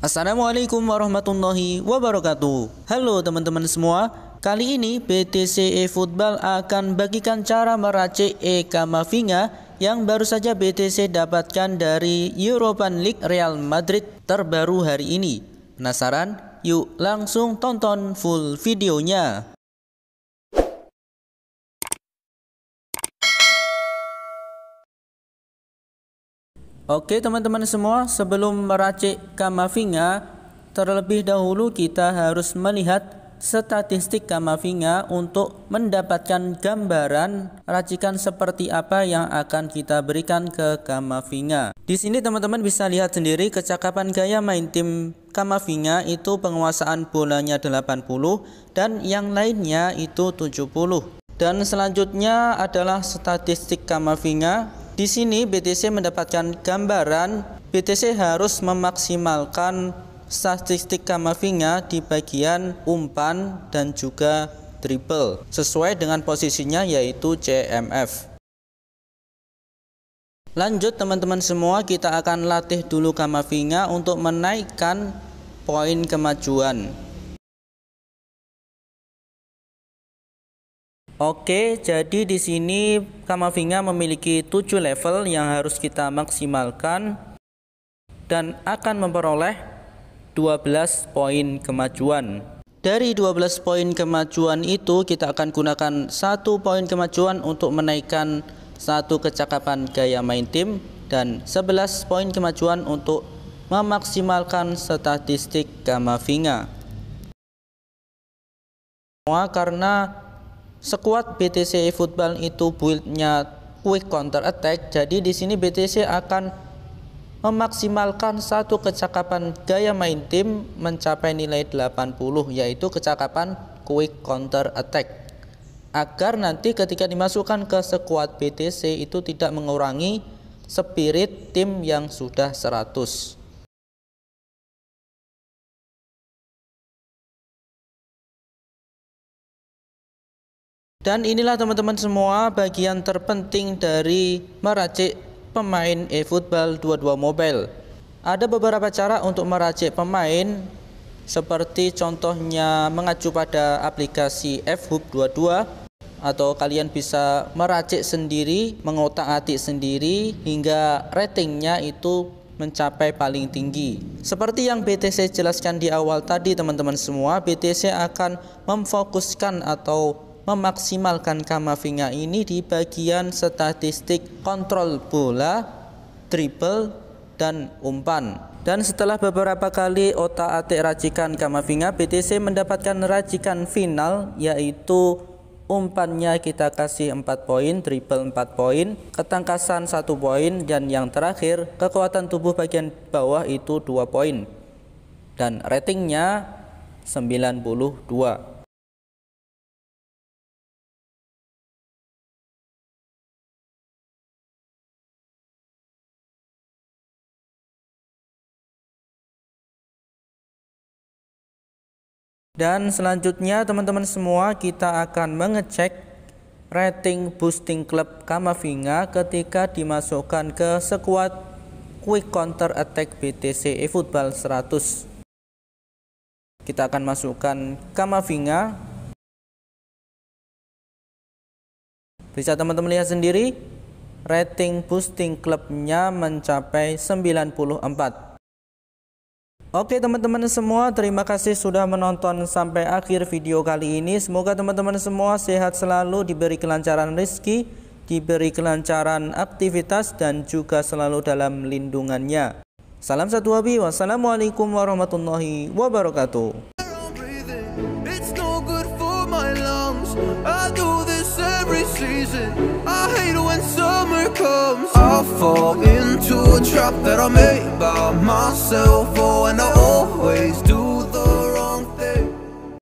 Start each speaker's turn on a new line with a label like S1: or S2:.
S1: Assalamualaikum warahmatullahi wabarakatuh Halo teman-teman semua Kali ini BTCE Football akan bagikan cara meracik Eka Mavinga yang baru saja BTC dapatkan dari European League Real Madrid terbaru hari ini. Penasaran? Yuk langsung tonton full videonya. Oke teman-teman semua, sebelum meracik kamavinga, terlebih dahulu kita harus melihat statistik kamavinga untuk mendapatkan gambaran racikan seperti apa yang akan kita berikan ke kamavinga. Di sini teman-teman bisa lihat sendiri kecakapan gaya main tim kamavinga itu penguasaan bolanya 80 dan yang lainnya itu 70. Dan selanjutnya adalah statistik Kamavinga di sini BTC mendapatkan gambaran BTC harus memaksimalkan statistik Kamavinga di bagian umpan dan juga triple sesuai dengan posisinya yaitu CMF. Lanjut teman-teman semua kita akan latih dulu Kamavinga untuk menaikkan poin kemajuan. Oke, jadi di sini Kamavinga memiliki 7 level yang harus kita maksimalkan dan akan memperoleh 12 poin kemajuan. Dari 12 poin kemajuan itu kita akan gunakan satu poin kemajuan untuk menaikkan satu kecakapan gaya main tim dan 11 poin kemajuan untuk memaksimalkan statistik Kamavinga. Karena sekuat BTC football itu buildnya quick counter attack jadi di sini BTC akan memaksimalkan satu kecakapan gaya main tim mencapai nilai 80 yaitu kecakapan quick counter attack agar nanti ketika dimasukkan ke sekuat BTC itu tidak mengurangi spirit tim yang sudah 100 Dan inilah teman-teman semua bagian terpenting dari meracik pemain eFootball 22 Mobile. Ada beberapa cara untuk meracik pemain seperti contohnya mengacu pada aplikasi FHub 22 atau kalian bisa meracik sendiri, mengotak-atik sendiri hingga ratingnya itu mencapai paling tinggi. Seperti yang BTC jelaskan di awal tadi teman-teman semua, BTC akan memfokuskan atau memaksimalkan Kamavinga ini di bagian statistik kontrol bola, triple, dan umpan. Dan setelah beberapa kali otak-atik racikan Kamavinga, BTC mendapatkan racikan final yaitu umpannya kita kasih 4 poin, triple 4 poin, ketangkasan 1 poin, dan yang terakhir kekuatan tubuh bagian bawah itu 2 poin. Dan ratingnya 92. Dan selanjutnya teman-teman semua kita akan mengecek rating boosting club Kamavinga ketika dimasukkan ke squad quick counter attack BTC eFootball 100. Kita akan masukkan Kamavinga. Bisa teman-teman lihat sendiri, rating boosting klubnya mencapai 94. Oke teman-teman semua terima kasih sudah menonton sampai akhir video kali ini Semoga teman-teman semua sehat selalu diberi kelancaran rezeki Diberi kelancaran aktivitas dan juga selalu dalam lindungannya Salam satu wabi wassalamualaikum warahmatullahi wabarakatuh fall in. to a trap that I made by myself. Oh, and I always do.